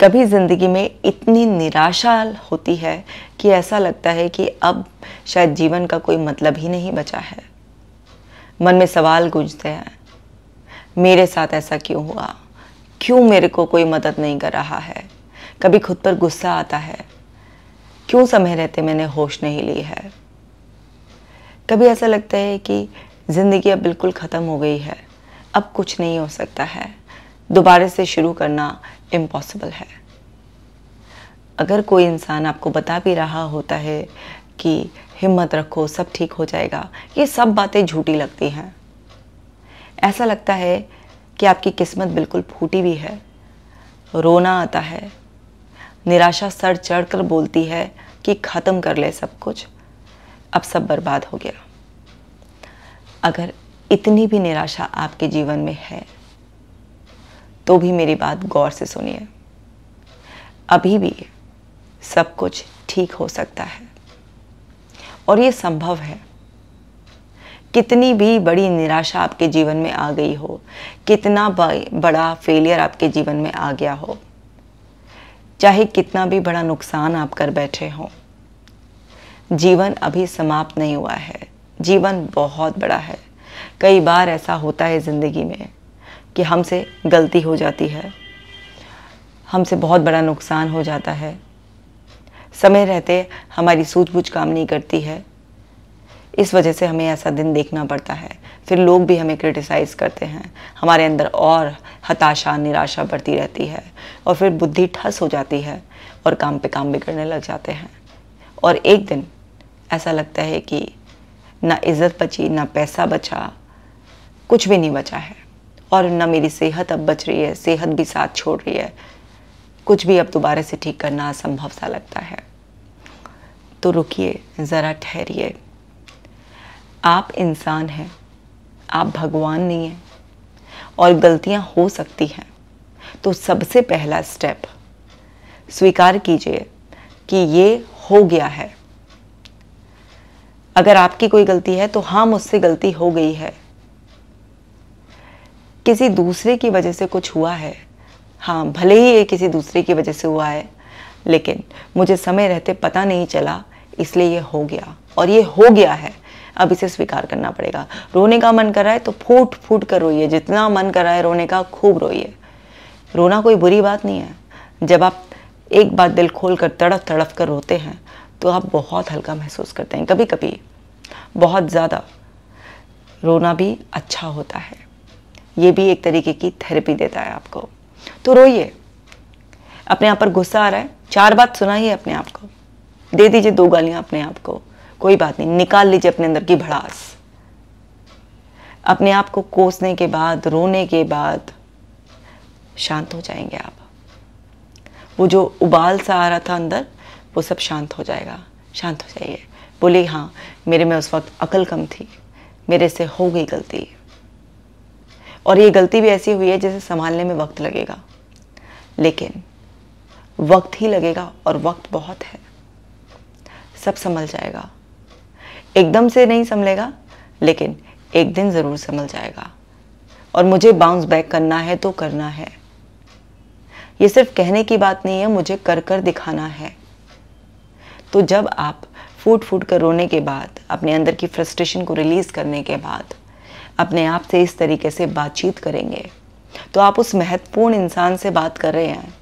कभी ज़िंदगी में इतनी निराशा होती है कि ऐसा लगता है कि अब शायद जीवन का कोई मतलब ही नहीं बचा है मन में सवाल गूंजते हैं मेरे साथ ऐसा क्यों हुआ क्यों मेरे को कोई मदद नहीं कर रहा है कभी खुद पर गुस्सा आता है क्यों समय रहते मैंने होश नहीं ली है कभी ऐसा लगता है कि ज़िंदगी अब बिल्कुल ख़त्म हो गई है अब कुछ नहीं हो सकता है दोबारा से शुरू करना इम्पॉसिबल है अगर कोई इंसान आपको बता भी रहा होता है कि हिम्मत रखो सब ठीक हो जाएगा ये सब बातें झूठी लगती हैं ऐसा लगता है कि आपकी किस्मत बिल्कुल फूटी हुई है रोना आता है निराशा सर चढ़ कर बोलती है कि ख़त्म कर ले सब कुछ अब सब बर्बाद हो गया अगर इतनी भी निराशा आपके जीवन में है तो भी मेरी बात गौर से सुनिए अभी भी सब कुछ ठीक हो सकता है और ये संभव है कितनी भी बड़ी निराशा आपके जीवन में आ गई हो कितना बड़ा फेलियर आपके जीवन में आ गया हो चाहे कितना भी बड़ा नुकसान आप कर बैठे हो जीवन अभी समाप्त नहीं हुआ है जीवन बहुत बड़ा है कई बार ऐसा होता है ज़िंदगी में कि हमसे गलती हो जाती है हमसे बहुत बड़ा नुकसान हो जाता है समय रहते हमारी सूझबूझ काम नहीं करती है इस वजह से हमें ऐसा दिन देखना पड़ता है फिर लोग भी हमें क्रिटिसाइज़ करते हैं हमारे अंदर और हताशा निराशा बढ़ती रहती है और फिर बुद्धि ठस हो जाती है और काम पे काम बिगड़ने लग जाते हैं और एक दिन ऐसा लगता है कि ना इज़्ज़त बची ना पैसा बचा कुछ भी नहीं बचा है और ना मेरी सेहत अब बच रही है सेहत भी साथ छोड़ रही है कुछ भी अब दोबारा से ठीक करना असंभव सा लगता है तो रुकिए ज़रा ठहरिए आप इंसान हैं आप भगवान नहीं हैं और गलतियां हो सकती हैं तो सबसे पहला स्टेप स्वीकार कीजिए कि ये हो गया है अगर आपकी कोई गलती है तो हाँ मुझसे गलती हो गई है किसी दूसरे की वजह से कुछ हुआ है हाँ भले ही ये किसी दूसरे की वजह से हुआ है लेकिन मुझे समय रहते पता नहीं चला इसलिए ये हो गया और ये हो गया है अब इसे स्वीकार करना पड़ेगा रोने का मन कर रहा है तो फूट फूट कर रोइए जितना मन कर रहा है रोने का खूब रोइए रोना कोई बुरी बात नहीं है जब आप एक बार दिल खोल कर तड़फ तड़फ कर रोते हैं तो आप बहुत हल्का महसूस करते हैं कभी कभी बहुत ज़्यादा रोना भी अच्छा होता है ये भी एक तरीके की थेरेपी देता है आपको तो रोइए अपने आप पर गुस्सा आ रहा है चार बात सुनाइए अपने आप को दे दीजिए दो गालियां अपने आप को कोई बात नहीं निकाल लीजिए अपने अंदर की भड़ास अपने आप को कोसने के बाद रोने के बाद शांत हो जाएंगे आप वो जो उबाल सा आ रहा था अंदर वो सब शांत हो जाएगा शांत हो जाइए बोले हाँ मेरे में उस वक्त अकल कम थी मेरे से हो गई गलती और ये गलती भी ऐसी हुई है जिसे संभालने में वक्त लगेगा लेकिन वक्त ही लगेगा और वक्त बहुत है सब संभल जाएगा एकदम से नहीं संभलेगा लेकिन एक दिन ज़रूर संभल जाएगा और मुझे बाउंस बैक करना है तो करना है ये सिर्फ कहने की बात नहीं है मुझे कर कर दिखाना है तो जब आप फूट फूट कर रोने के बाद अपने अंदर की फ्रस्ट्रेशन को रिलीज़ करने के बाद अपने आप से इस तरीके से बातचीत करेंगे तो आप उस महत्वपूर्ण इंसान से बात कर रहे हैं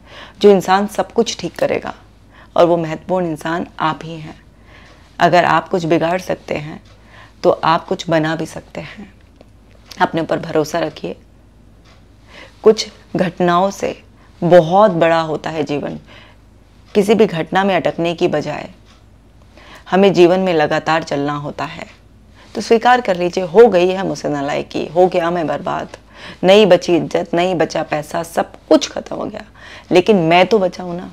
जो इंसान सब कुछ ठीक करेगा और वो महत्वपूर्ण इंसान आप ही हैं अगर आप कुछ बिगाड़ सकते हैं तो आप कुछ बना भी सकते हैं अपने ऊपर भरोसा रखिए कुछ घटनाओं से बहुत बड़ा होता है जीवन किसी भी घटना में अटकने की बजाय हमें जीवन में लगातार चलना होता है तो स्वीकार कर लीजिए हो गई है मुझसे नलायकी हो गया मैं बर्बाद नहीं बची इज्जत नहीं बचा पैसा सब कुछ खत्म हो गया लेकिन मैं तो बचा हूं ना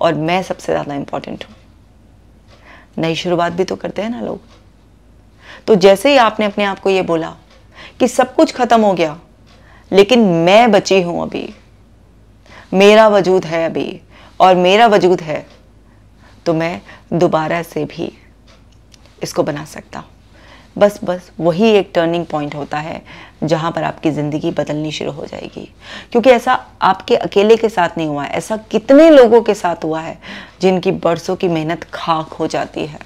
और मैं सबसे ज़्यादा इंपॉर्टेंट हूं नई शुरुआत भी तो करते हैं ना लोग तो जैसे ही आपने अपने आप को यह बोला कि सब कुछ खत्म हो गया लेकिन मैं बची हूं अभी मेरा वजूद है अभी और मेरा वजूद है तो मैं दोबारा से भी इसको बना सकता हूँ बस बस वही एक टर्निंग पॉइंट होता है जहाँ पर आपकी ज़िंदगी बदलनी शुरू हो जाएगी क्योंकि ऐसा आपके अकेले के साथ नहीं हुआ है ऐसा कितने लोगों के साथ हुआ है जिनकी बरसों की मेहनत खाक हो जाती है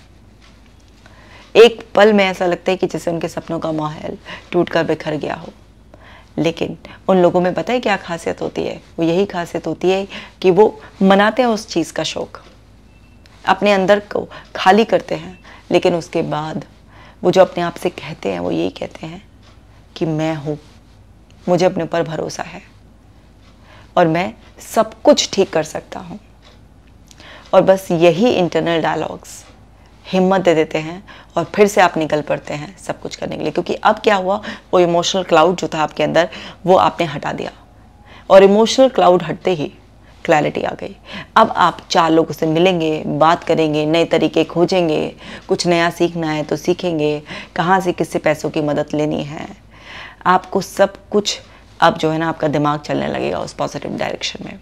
एक पल में ऐसा लगता है कि जैसे उनके सपनों का माहौल टूट कर बिखर गया हो लेकिन उन लोगों में पता है क्या खासियत होती है वो यही खासियत होती है कि वो मनाते हैं उस चीज़ का शौक़ अपने अंदर को खाली करते हैं लेकिन उसके बाद वो जो अपने आप से कहते हैं वो यही कहते हैं कि मैं हूँ मुझे अपने ऊपर भरोसा है और मैं सब कुछ ठीक कर सकता हूँ और बस यही इंटरनल डायलॉग्स हिम्मत दे देते हैं और फिर से आप निकल पड़ते हैं सब कुछ करने के लिए क्योंकि अब क्या हुआ वो इमोशनल क्लाउड जो था आपके अंदर वो आपने हटा दिया और इमोशनल क्लाउड हटते ही क्लैरिटी आ गई अब आप चार लोगों से मिलेंगे बात करेंगे नए तरीके खोजेंगे कुछ नया सीखना है तो सीखेंगे कहाँ से किससे पैसों की मदद लेनी है आपको सब कुछ अब जो है ना आपका दिमाग चलने लगेगा उस पॉजिटिव डायरेक्शन में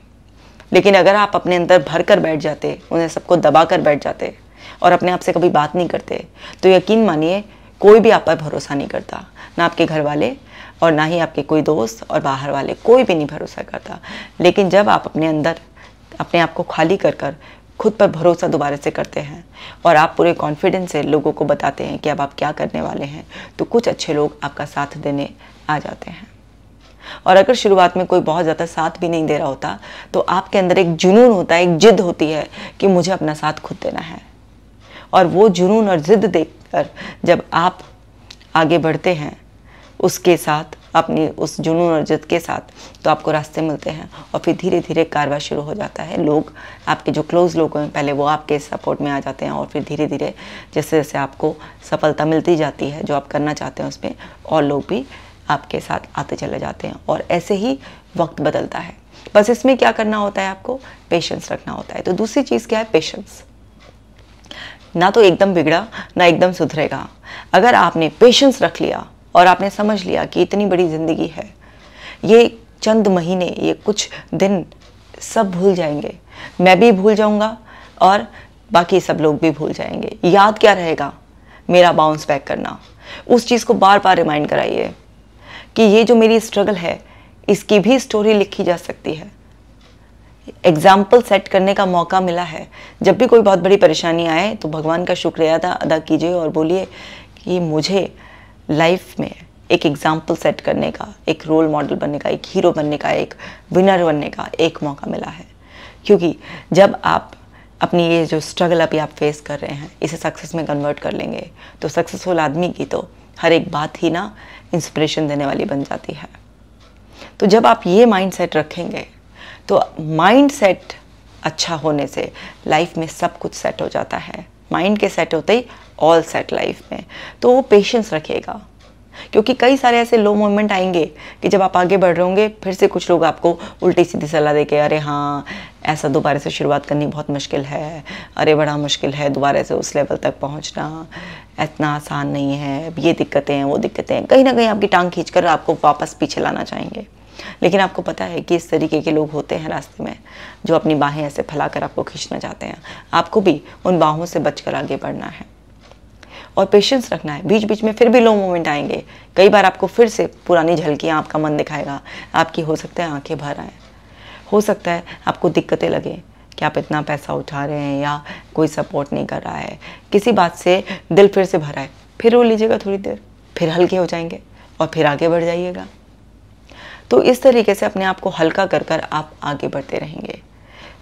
लेकिन अगर आप अपने अंदर भर कर बैठ जाते उन्हें सबको दबा कर बैठ जाते और अपने आप से कभी बात नहीं करते तो यकीन मानिए कोई भी आप पर भरोसा नहीं करता ना आपके घर वाले और ना ही आपके कोई दोस्त और बाहर वाले कोई भी नहीं भरोसा करता लेकिन जब आप अपने अंदर अपने आप को खाली कर कर खुद पर भरोसा दोबारा से करते हैं और आप पूरे कॉन्फिडेंस से लोगों को बताते हैं कि अब आप क्या करने वाले हैं तो कुछ अच्छे लोग आपका साथ देने आ जाते हैं और अगर शुरुआत में कोई बहुत ज़्यादा साथ भी नहीं दे रहा होता तो आपके अंदर एक जुनून होता है एक जिद होती है कि मुझे अपना साथ खुद देना है और वो जुनून और ज़िद देखकर जब आप आगे बढ़ते हैं उसके साथ अपनी उस जुनून और ज़द के साथ तो आपको रास्ते मिलते हैं और फिर धीरे धीरे कार्रवाई शुरू हो जाता है लोग आपके जो क्लोज लोग हैं पहले वो आपके सपोर्ट में आ जाते हैं और फिर धीरे धीरे जैसे जैसे आपको सफलता मिलती जाती है जो आप करना चाहते हैं उसमें और लोग भी आपके साथ आते चले जाते हैं और ऐसे ही वक्त बदलता है बस इसमें क्या करना होता है आपको पेशेंस रखना होता है तो दूसरी चीज़ क्या है पेशेंस ना तो एकदम बिगड़ा ना एकदम सुधरेगा अगर आपने पेशेंस रख लिया और आपने समझ लिया कि इतनी बड़ी ज़िंदगी है ये चंद महीने ये कुछ दिन सब भूल जाएंगे मैं भी भूल जाऊँगा और बाकी सब लोग भी भूल जाएंगे याद क्या रहेगा मेरा बाउंस बैक करना उस चीज़ को बार बार रिमाइंड कराइए कि ये जो मेरी स्ट्रगल है इसकी भी स्टोरी लिखी जा सकती है एग्जाम्पल सेट करने का मौका मिला है जब भी कोई बहुत बड़ी परेशानी आए तो भगवान का शुक्रिया अदा कीजिए और बोलिए कि मुझे लाइफ में एक एग्जाम्पल सेट करने का एक रोल मॉडल बनने का एक हीरो बनने का एक विनर बनने का एक मौका मिला है क्योंकि जब आप अपनी ये जो स्ट्रगल अभी आप फेस कर रहे हैं इसे सक्सेस में कन्वर्ट कर लेंगे तो सक्सेसफुल आदमी की तो हर एक बात ही ना इंस्पिरेशन देने वाली बन जाती है तो जब आप ये माइंड सेट रखेंगे तो माइंड सेट अच्छा होने से लाइफ में सब कुछ सेट हो जाता है माइंड के सेट होते ही ऑल सेट लाइफ में तो वो पेशेंस रखेगा क्योंकि कई सारे ऐसे लो मोमेंट आएंगे कि जब आप आगे बढ़ रहे होंगे फिर से कुछ लोग आपको उल्टी सीधी सलाह दे के अरे हाँ ऐसा दोबारा से शुरुआत करनी बहुत मुश्किल है अरे बड़ा मुश्किल है दोबारा से उस लेवल तक पहुंचना इतना आसान नहीं है ये दिक्कतें हैं वो दिक्कतें हैं कहीं ना कहीं आपकी टांग खींच कर आपको वापस पीछे लाना चाहेंगे लेकिन आपको पता है कि इस तरीके के लोग होते हैं रास्ते में जो अपनी बाहें ऐसे फैलाकर आपको खींचना चाहते हैं आपको भी उन बाहों से बचकर आगे बढ़ना है और पेशेंस रखना है बीच बीच में फिर भी लो मोमेंट आएंगे कई बार आपको फिर से पुरानी झलकियाँ आपका मन दिखाएगा आपकी हो सकता है आंखें भर आए हो सकता है आपको दिक्कतें लगें कि आप इतना पैसा उठा रहे हैं या कोई सपोर्ट नहीं कर रहा है किसी बात से दिल फिर से भरा है फिर रो लीजिएगा थोड़ी देर फिर हल्के हो जाएंगे और फिर आगे बढ़ जाइएगा तो इस तरीके से अपने आप को हल्का कर कर आप आगे बढ़ते रहेंगे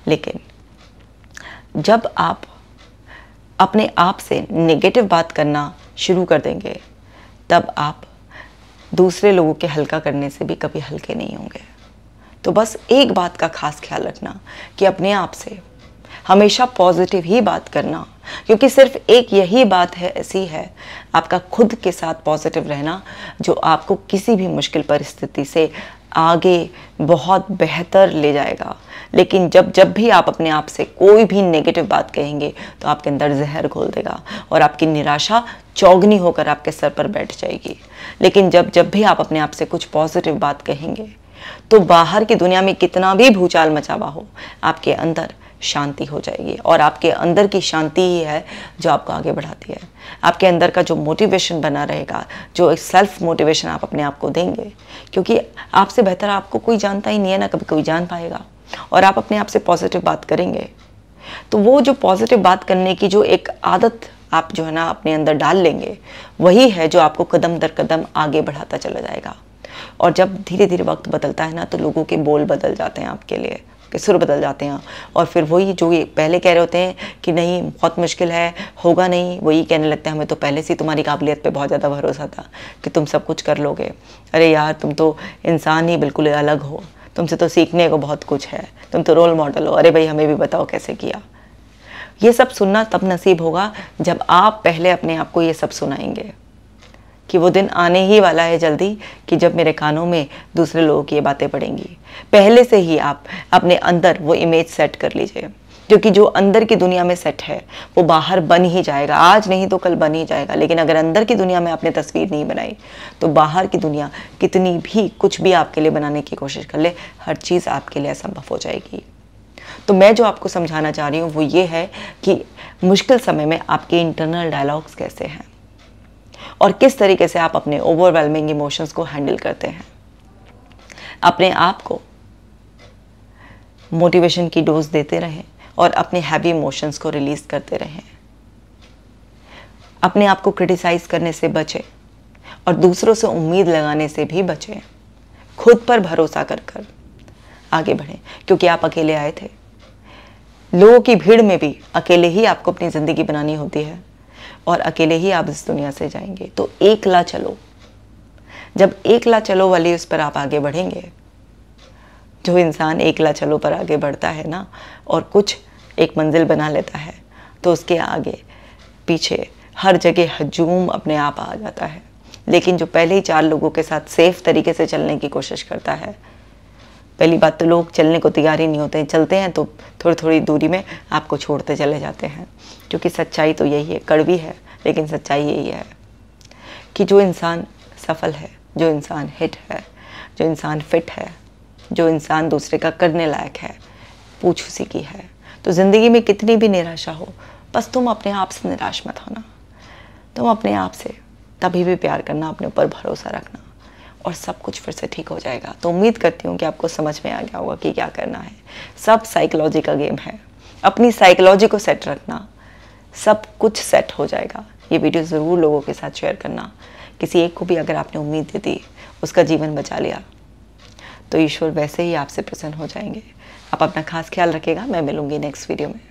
लेकिन जब आप अपने आप से नेगेटिव बात करना शुरू कर देंगे तब आप दूसरे लोगों के हल्का करने से भी कभी हल्के नहीं होंगे तो बस एक बात का खास ख्याल रखना कि अपने आप से हमेशा पॉजिटिव ही बात करना क्योंकि सिर्फ एक यही बात है ऐसी है आपका खुद के साथ पॉजिटिव रहना जो आपको किसी भी मुश्किल परिस्थिति से आगे बहुत बेहतर ले जाएगा लेकिन जब जब भी आप अपने आप से कोई भी नेगेटिव बात कहेंगे तो आपके अंदर जहर घोल देगा और आपकी निराशा चौगनी होकर आपके सर पर बैठ जाएगी लेकिन जब जब भी आप अपने आप से कुछ पॉजिटिव बात कहेंगे तो बाहर की दुनिया में कितना भी भूचाल मचावा हो आपके अंदर शांति हो जाएगी और आपके अंदर की शांति ही है जो आपको आगे बढ़ाती है आपके अंदर का जो मोटिवेशन बना रहेगा जो एक सेल्फ मोटिवेशन आप अपने आप को देंगे क्योंकि आपसे बेहतर आपको कोई जानता ही नहीं है ना कभी कोई जान पाएगा और आप अपने आप से पॉजिटिव बात करेंगे तो वो जो पॉजिटिव बात करने की जो एक आदत आप जो है ना अपने अंदर डाल लेंगे वही है जो आपको कदम दर कदम आगे बढ़ाता चला जाएगा और जब धीरे धीरे वक्त बदलता है ना तो लोगों के बोल बदल जाते हैं आपके लिए के सुर बदल जाते हैं और फिर वही जो ये पहले कह रहे होते हैं कि नहीं बहुत मुश्किल है होगा नहीं वही कहने लगते हैं हमें तो पहले से तुम्हारी काबिलियत पे बहुत ज़्यादा भरोसा था कि तुम सब कुछ कर लोगे अरे यार तुम तो इंसान ही बिल्कुल अलग हो तुमसे तो सीखने को बहुत कुछ है तुम तो रोल मॉडल हो अरे भाई हमें भी बताओ कैसे किया ये सब सुनना तब नसीब होगा जब आप पहले अपने आप को ये सब सुनाएंगे कि वो दिन आने ही वाला है जल्दी कि जब मेरे कानों में दूसरे लोगों की ये बातें पड़ेंगी पहले से ही आप अपने अंदर वो इमेज सेट कर लीजिए क्योंकि जो अंदर की दुनिया में सेट है वो बाहर बन ही जाएगा आज नहीं तो कल बन ही जाएगा लेकिन अगर अंदर की दुनिया में आपने तस्वीर नहीं बनाई तो बाहर की दुनिया कितनी भी कुछ भी आपके लिए बनाने की कोशिश कर ले हर चीज़ आपके लिए असंभव हो जाएगी तो मैं जो आपको समझाना चाह रही हूँ वो ये है कि मुश्किल समय में आपके इंटरनल डायलॉग्स कैसे हैं और किस तरीके से आप अपने ओवरवेलमिंग इमोशंस को हैंडल करते हैं अपने आप को मोटिवेशन की डोज देते रहें और अपने हैवी इमोशंस को रिलीज करते रहें अपने आप को क्रिटिसाइज करने से बचें और दूसरों से उम्मीद लगाने से भी बचें खुद पर भरोसा कर कर आगे बढ़ें क्योंकि आप अकेले आए थे लोगों की भीड़ में भी अकेले ही आपको अपनी ज़िंदगी बनानी होती है और अकेले ही आप इस दुनिया से जाएंगे तो एक ला चलो जब एक ला चलो वाली उस पर आप आगे बढ़ेंगे जो इंसान एक ला चलो पर आगे बढ़ता है ना और कुछ एक मंजिल बना लेता है तो उसके आगे पीछे हर जगह हजूम अपने आप आ जाता है लेकिन जो पहले ही चार लोगों के साथ सेफ तरीके से चलने की कोशिश करता है पहली बात तो लोग चलने को तैयार ही नहीं होते हैं चलते हैं तो थोड़ी थोड़ी दूरी में आपको छोड़ते चले जाते हैं क्योंकि सच्चाई तो यही है कड़वी है लेकिन सच्चाई यही है कि जो इंसान सफल है जो इंसान हिट है जो इंसान फिट है जो इंसान दूसरे का करने लायक है पूछ उसी की है तो ज़िंदगी में कितनी भी निराशा हो बस तुम अपने आप से निराश मत होना तुम अपने आप से तभी भी प्यार करना अपने ऊपर भरोसा रखना और सब कुछ फिर से ठीक हो जाएगा तो उम्मीद करती हूँ कि आपको समझ में आ गया होगा कि क्या करना है सब साइकोलॉजी का गेम है अपनी साइकोलॉजी को सेट रखना सब कुछ सेट हो जाएगा ये वीडियो ज़रूर लोगों के साथ शेयर करना किसी एक को भी अगर आपने उम्मीद दे दी उसका जीवन बचा लिया तो ईश्वर वैसे ही आपसे प्रसन्न हो जाएंगे आप अपना खास ख्याल रखेगा मैं मिलूंगी नेक्स्ट वीडियो में